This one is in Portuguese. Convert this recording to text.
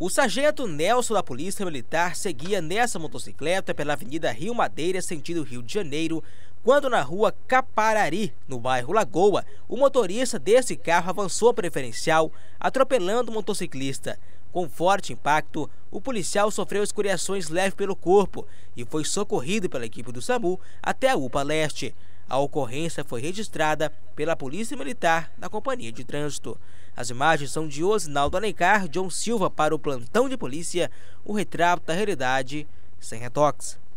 O sargento Nelson da Polícia Militar seguia nessa motocicleta pela Avenida Rio Madeira, sentido Rio de Janeiro, quando na rua Caparari, no bairro Lagoa, o motorista desse carro avançou a preferencial, atropelando o motociclista. Com forte impacto, o policial sofreu escoriações leves pelo corpo e foi socorrido pela equipe do SAMU até a UPA Leste. A ocorrência foi registrada pela Polícia Militar da Companhia de Trânsito. As imagens são de Osinaldo Alencar, John Silva para o plantão de polícia, o retrato da realidade sem retoques.